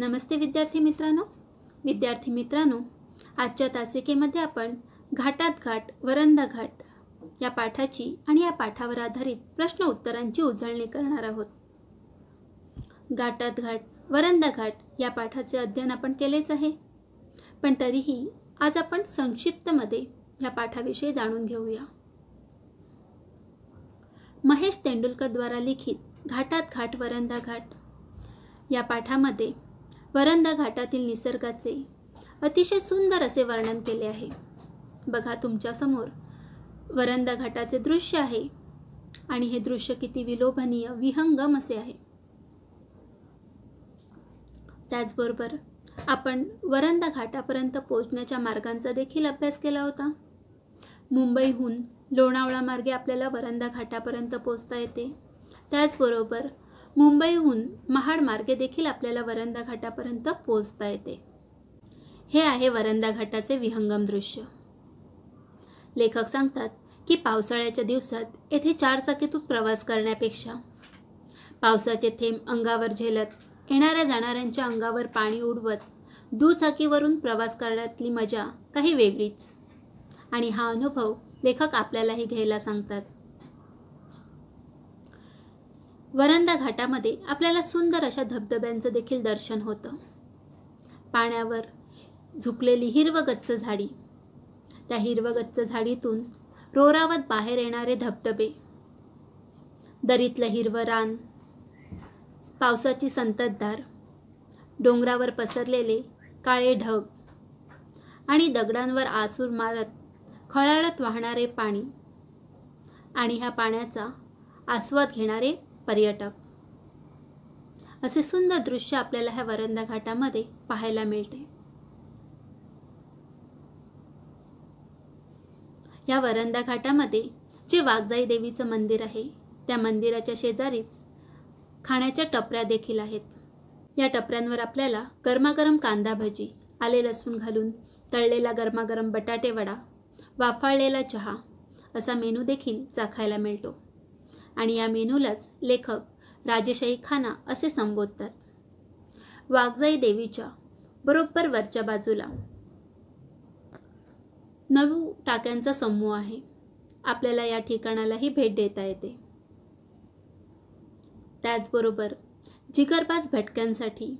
नमस्ते विद्यार्थी मित्रांनो विद्यार्थी मित्रांनो आजच्या तासिकेमध्ये आपण घाटात घाट वरंदा घाट या पाठाची आणि या पाठावर आधारित प्रश्न उत्तरांची उजळणी करणार आहोत घाटात घाट वरंदा घाट या पाठाचे अध्ययन आपण केलेच आहे पण तरीही आज आपण संक्षिप्तमध्ये या पाठाविषयी जाणून घेऊया महेश तेंडुलकरद्वारा लिखित घाटात घाट वरंदा घाट या पाठामध्ये वरंदा घाटातील निसर्गाचे अतिशय सुंदर असे वर्णन केले आहे बघा तुमच्यासमोर वरंदा घाटाचे दृश्य आहे आणि हे दृश्य किती विलोभनीय विहंगम असे आहे त्याचबरोबर आपण वरंदा घाटापर्यंत पोहोचण्याच्या मार्गांचा देखील अभ्यास केला होता मुंबईहून लोणावळा मार्गे आपल्याला वरंदा घाटापर्यंत पोहोचता येते त्याचबरोबर मुंबईहून महाड मार्गे देखील आपल्याला वरंदा घाटापर्यंत पोहोचता येते हे आहे वरंदा घाटाचे विहंगम दृश्य लेखक सांगतात की पावसाळ्याच्या दिवसात येथे चारचाकीतून प्रवास करण्यापेक्षा पावसाचे थेंब अंगावर झेलत येणाऱ्या जाणाऱ्यांच्या अंगावर पाणी उडवत दुचाकीवरून प्रवास करण्यातली मजा काही वेगळीच आणि हा अनुभव लेखक आपल्यालाही घ्यायला सांगतात वरंदा घाटामध्ये आपल्याला सुंदर अशा धबधब्यांचं देखील दर्शन होतं पाण्यावर झुकलेली हिरवगच्च झाडी त्या हिरवगच्च झाडीतून रोरावत बाहेर येणारे धबधबे दरीतलं हिरवं रान पावसाची संततधार डोंगरावर पसरलेले काळे ढग आणि दगडांवर आसूर मारत खळाळत वाहणारे पाणी आणि ह्या पाण्याचा आस्वाद घेणारे पर्यटक असे सुंदर दृश्य आपल्याला ह्या वरंदा घाटामध्ये पाहायला मिळते या वरंदा घाटामध्ये जे वाघजाई देवीचं मंदिर आहे त्या मंदिराच्या शेजारीच खाण्याच्या टपऱ्या देखील आहेत या टपऱ्यांवर आपल्याला गरमागरम कांदा भजी आले लसूण घालून तळलेला गरमागरम बटाटेवडा वाफाळलेला चहा असा मेनू देखील चाखायला मिळतो आणि या मेनूलाच लेखक राजेशाही खाना असे संबोधतात वाघजाई देवीच्या बरोबर वरच्या बाजूला नऊ टाक्यांचा समूह आहे आपल्याला या ठिकाणालाही भेट देता येते त्याचबरोबर जिगरबाज भटक्यांसाठी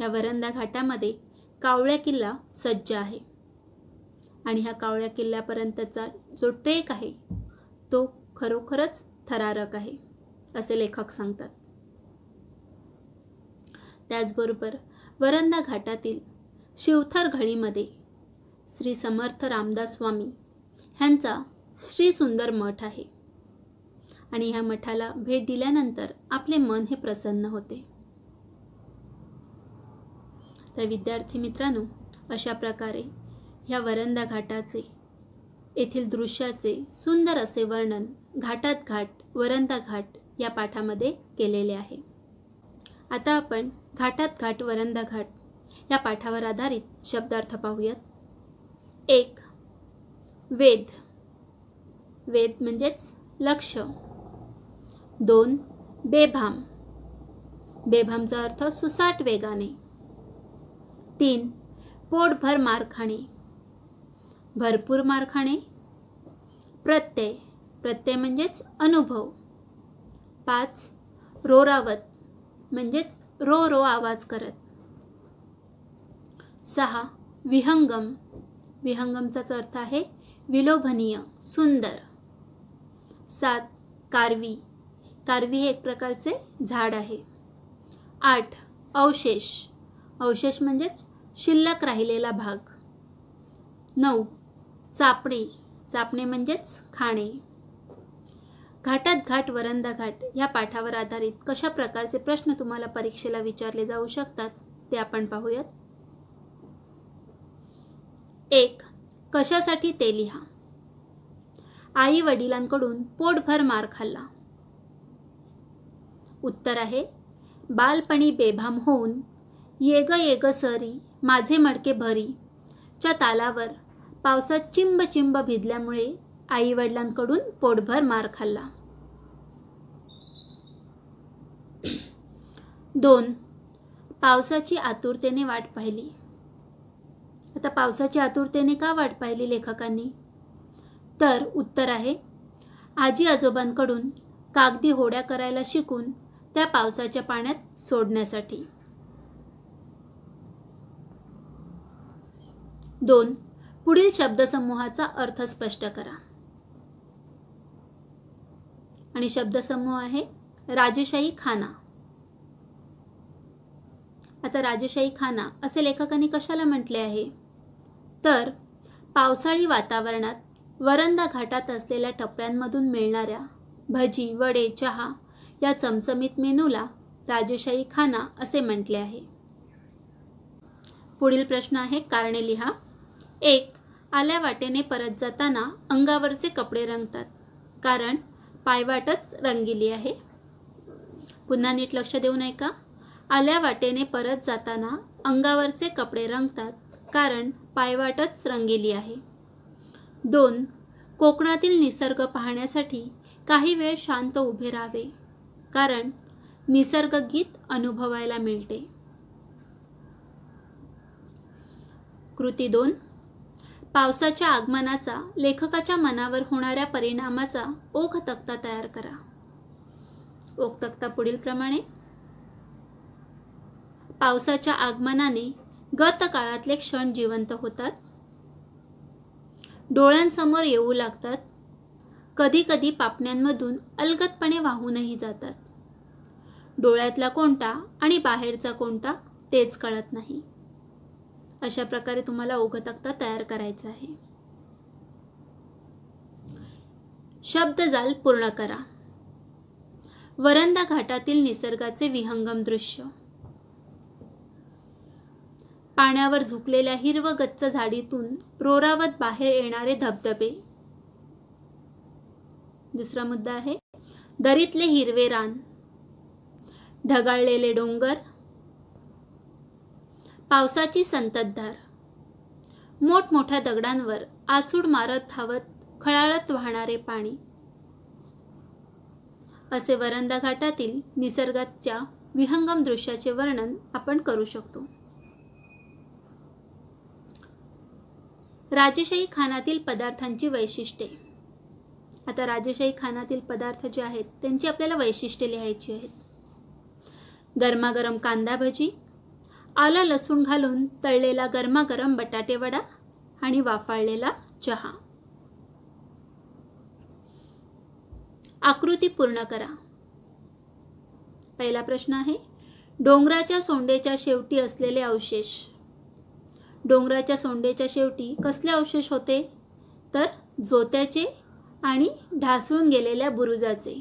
या वरंदा घाटामध्ये कावळ्या किल्ला सज्ज आहे आणि ह्या कावळ्या किल्ल्यापर्यंतचा जो ट्रेक आहे तो खरोखरच थरारक आहे असे लेखक सांगतात त्याचबरोबर वरंदा घाटातील शिवथर घळीमध्ये श्री समर्थ रामदास स्वामी ह्यांचा श्री सुंदर मठ आहे आणि ह्या मठाला भेट दिल्यानंतर आपले मन हे प्रसन्न होते तर विद्यार्थी मित्रांनो अशा प्रकारे ह्या वरंदा घाटाचे येथील दृश्याचे सुंदर असे वर्णन घाटात घाट वरंदा घाट या पाठामध्ये केलेले आहे आता आपण घाटात घाट वरंदा घाट या पाठावर आधारित शब्दार्थ पाहूयात एक वेद वेद म्हणजेच लक्ष दोन बेभाम बेभामचा अर्थ सुसाट वेगाने तीन पोटभर मार भरपूर मार प्रत्यय प्रत्यय म्हणजेच अनुभव पाच रोरावत म्हणजेच रो रो आवाज करत सहा विहंगम विहंगमचाच अर्थ आहे विलोभनीय सुंदर सात कारवी कारवी हे एक प्रकारचे झाड आहे आठ अवशेष अवशेष म्हणजेच शिल्लक राहिलेला भाग नऊ चापणे चापणे म्हणजेच खाणे घाटात घाट वरंदा घाट या पाठावर आधारित कशा प्रकारचे प्रश्न तुम्हाला परीक्षेला विचारले जाऊ शकतात ते आपण पाहूयात एक कशासाठी ते लिहा आई वडिलांकडून पोटभर मार खाल्ला उत्तर आहे बालपणी बेभाम होऊन येग येग सरी माझे मडके भरी च्या तालावर पावसात चिंब चिंब भिजल्यामुळे वडिलांकडून पोटभर मार खाल्ला दोन पावसाची आतुरतेने वाट पाहिली आता पावसाची आतुरतेने का वाट पाहिली लेखकांनी तर उत्तर आहे आजी आजोबांकडून कागदी होड्या करायला शिकून त्या पावसाच्या पाण्यात सोडण्यासाठी दोन पुढील शब्दसमूहाचा अर्थ स्पष्ट करा आणि शब्दसमूह आहे राजेशाही खाना आता राजशाही खाना असे लेखकांनी कशाला म्हटले आहे तर पावसाळी वातावरणात वरंदा घाटात असलेल्या टपऱ्यांमधून मिळणाऱ्या भजी वडे चहा या चमचमीत मेनूला राजेशाही खाना असे म्हटले आहे पुढील प्रश्न आहे कारणे लिहा एक आल्या वाटेने परत जाताना अंगावरचे कपडे रंगतात कारण पायवाटच रंगिली आहे पुन्हा नीट लक्ष देऊ नये का आल्या वाटेने परत जाताना अंगावरचे कपडे रंगतात कारण पायवाटच रंगेली आहे दोन कोकणातील निसर्ग पाहण्यासाठी काही वेळ शांत उभे राहावे कारण निसर्ग गीत अनुभवायला मिळते कृती दोन पावसाच्या आगमनाचा लेखकाच्या मनावर होणाऱ्या परिणामाचा ओख तक्ता तयार करा ओख तक्ता पुढीलप्रमाणे पावसाच्या आगमनाने गत काळातले क्षण जिवंत होतात डोळ्यांसमोर येऊ लागतात कधीकधी पापण्यांमधून अलगतपणे वाहूनही जातात डोळ्यातला कोणता आणि बाहेरचा कोणता तेच कळत नाही अशा प्रकारे तुम्हाला ओघतकता तयार करायचा आहे शब्दजाल पूर्ण करा वरंदा घाटातील निसर्गाचे विहंगम दृश्य पाण्यावर झुकलेल्या हिरव गच्च झाडीतून रोरावत बाहेर येणारे धबधबे दुसरा मुद्दा आहे दरीतले हिरवे रान ढगाळलेले डोंगर पावसाची संततधार मोठमोठ्या दगडांवर आसूड मारत धावत खळाळत वाहणारे पाणी असे वरंदा घाटातील निसर्गाच्या विहंगम दृश्याचे वर्णन आपण करू शकतो राजेशाही खानातील पदार्थांची वैशिष्ट्ये आता राजेशाही खानातील पदार्थ जे आहेत त्यांची आपल्याला वैशिष्ट्ये लिहायची आहेत गरमागरम कांदा भजी आलं लसूण घालून तळलेला गरमागरम बटाटे वडा आणि वाफाळलेला चहा आकृती पूर्ण करा पहिला प्रश्न आहे डोंगराच्या सोंडेच्या शेवटी असलेले अवशेष डोंगराच्या सोंडेच्या शेवटी कसले अवशेष होते तर जोत्याचे आणि ढासळून गेलेल्या बुरुजाचे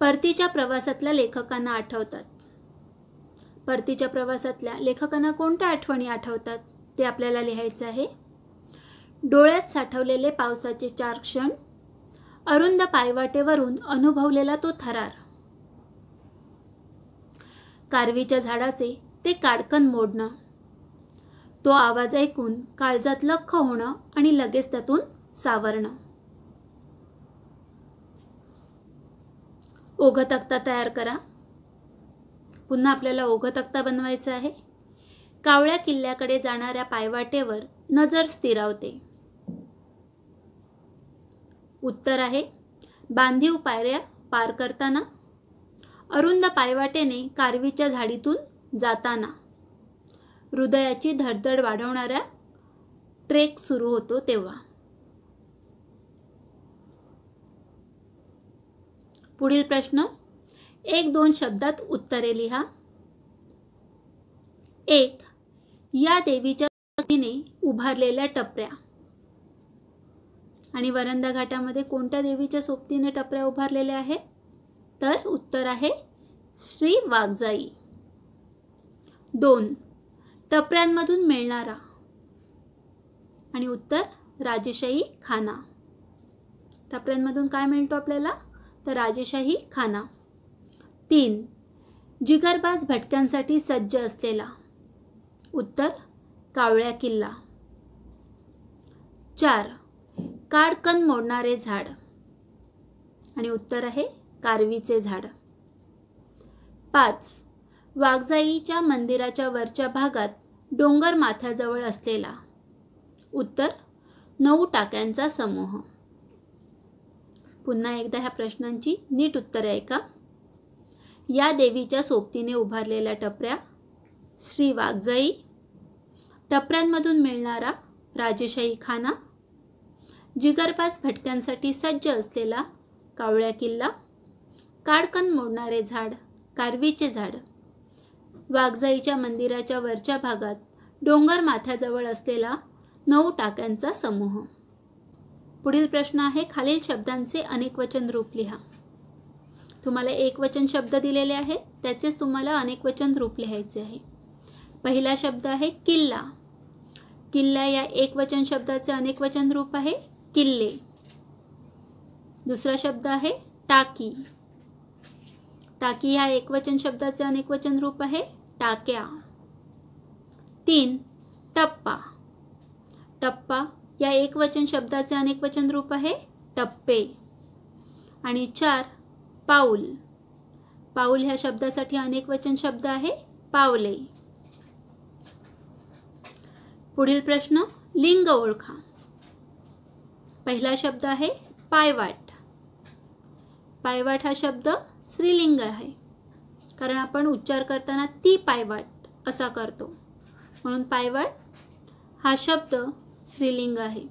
परतीच्या प्रवासातल्या लेखकांना आठवतात परतीच्या प्रवासातल्या लेखकांना कोणत्या आठवणी आठवतात ते आपल्याला लिहायचं आहे डोळ्यात साठवलेले पावसाचे चार क्षण अरुंद पायवाटेवरून अनुभवलेला तो थरार कारवीच्या झाडाचे ते काडकन मोडणं तो आवाज ऐकून काळजात लख होणं आणि लगेच त्यातून सावरणं ओघ तक्ता तयार करा पुन्हा आपल्याला ओघ तक्ता बनवायचा आहे कावळ्या किल्ल्याकडे जाणाऱ्या पायवाटेवर नजर स्थिरावते उत्तर आहे बांधीव पायऱ्या पार करताना अरुंद पायवाटेने कारवीच्या झाडीतून जाताना हृदयाची धडधड वाढवणाऱ्या ट्रेक सुरू होतो तेव्हा पुढील प्रश्न एक दोन शब्दात उत्तरे लिहा एक या देवीच्या उभारलेल्या टपऱ्या आणि वरंदा घाटामध्ये कोणत्या देवीच्या सोबतीने टपऱ्या उभारलेल्या आहेत तर उत्तर आहे श्री वाघजाई दोन टपऱ्यांमधून मिळणारा आणि उत्तर राजेशाही खाना टपऱ्यांमधून काय मिळतो आपल्याला तर राजेशाही खाना तीन जिगरबाज भटक्यांसाठी सज्ज असलेला उत्तर कावळ्या किल्ला चार काडकन मोडणारे झाड आणि उत्तर आहे कारवीचे झाड पाच वाघजाईच्या मंदिराच्या वरच्या भागात डोंगर माथ्याजवळ असलेला उत्तर नऊ टाक्यांचा समूह पुन्हा एकदा ह्या प्रश्नांची नीट उत्तरे ऐका या देवीच्या सोबतीने उभारलेल्या टपऱ्या श्री वाघजाई टपऱ्यांमधून मिळणारा राजेशाही खाना जिगरपाच भटक्यांसाठी सज्ज असलेला कावळ्या किल्ला काडकन मोडणारे झाड कारवीचे झाड वाघजाईच्या मंदिराच्या वरच्या भागात डोंगर माथ्याजवळ असलेला नऊ टाक्यांचा समूह पुढील प्रश्न आहे खालील शब्दांचे अनेकवचन रूप लिहा तुम्हाला एकवचन शब्द दिलेले आहेत त्याचेच तुम्हाला अनेकवचन रूप लिहायचे आहे पहिला शब्द आहे किल्ला किल्ला या एकवचन शब्दाचे अनेकवचन रूप आहे किल्ले दुसरा शब्द आहे टाकी टाकी ह्या एकवचन शब्दाचे अनेकवचन रूप आहे टाक्या तीन टप्पा टप्पा या एकवचन शब्दाचे अनेकवचन रूप आहे टप्पे आणि चार पाऊल पाऊल ह्या शब्दासाठी अनेकवचन शब्द आहे पावले पुढील प्रश्न लिंग ओळखा पहिला शब्द आहे पायवाट पायवाट हा शब्द स्त्रीलिंग आहे कारण आपण उच्चार करताना ती पायवाट असा करतो म्हणून पायवाट हा शब्द स्त्रीलिंग आहे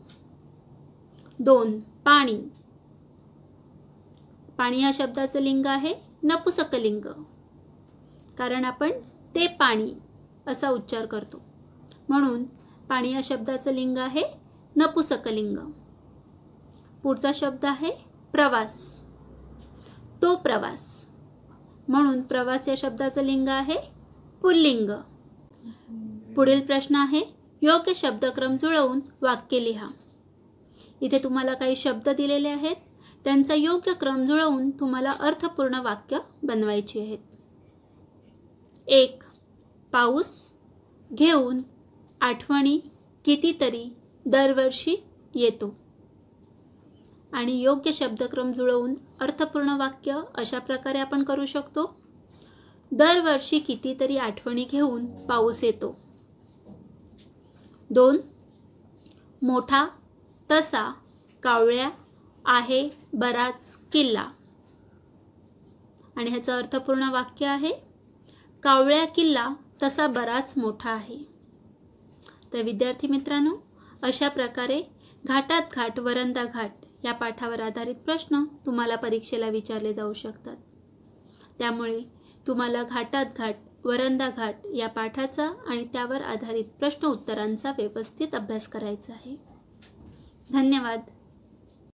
दोन पाणी पाणी या शब्दाचं लिंग आहे नपुसकलिंग कारण आपण ते पाणी असा उच्चार करतो म्हणून पाणी या शब्दाचं लिंग आहे नपुसकलिंग पुढचा शब्द आहे प्रवास तो प्रवास म्हणून प्रवास या शब्दाचं लिंग आहे पुल्लिंग पुढील प्रश्न आहे योग्य शब्दक्रम जुळवून वाक्य लिहा इथे तुम्हाला काही शब्द दिलेले आहेत त्यांचा योग्य क्रम जुळवून तुम्हाला अर्थपूर्ण वाक्य बनवायची आहेत एक पाऊस घेऊन आठवणी कितीतरी दरवर्षी येतो आणि योग्य शब्दक्रम जुळवून अर्थपूर्ण वाक्य अशा प्रकारे आपण करू शकतो दरवर्षी कितीतरी आठवणी घेऊन पाऊस येतो दोन मोठा तसा कावळ्या आहे बराच किल्ला आणि ह्याचं अर्थपूर्ण वाक्य आहे कावळ्या किल्ला तसा बराच मोठा आहे तर विद्यार्थी मित्रांनो अशा प्रकारे घाटात घाट वरंदा घाट या पाठावर आधारित प्रश्न तुम्हाला परीक्षेला विचारले जाऊ शकतात त्यामुळे तुम्हाला घाटात घाट वरंदा घाट या पाठाचा आणि त्यावर आधारित प्रश्न उत्तरांचा व्यवस्थित अभ्यास करायचा आहे धन्यवाद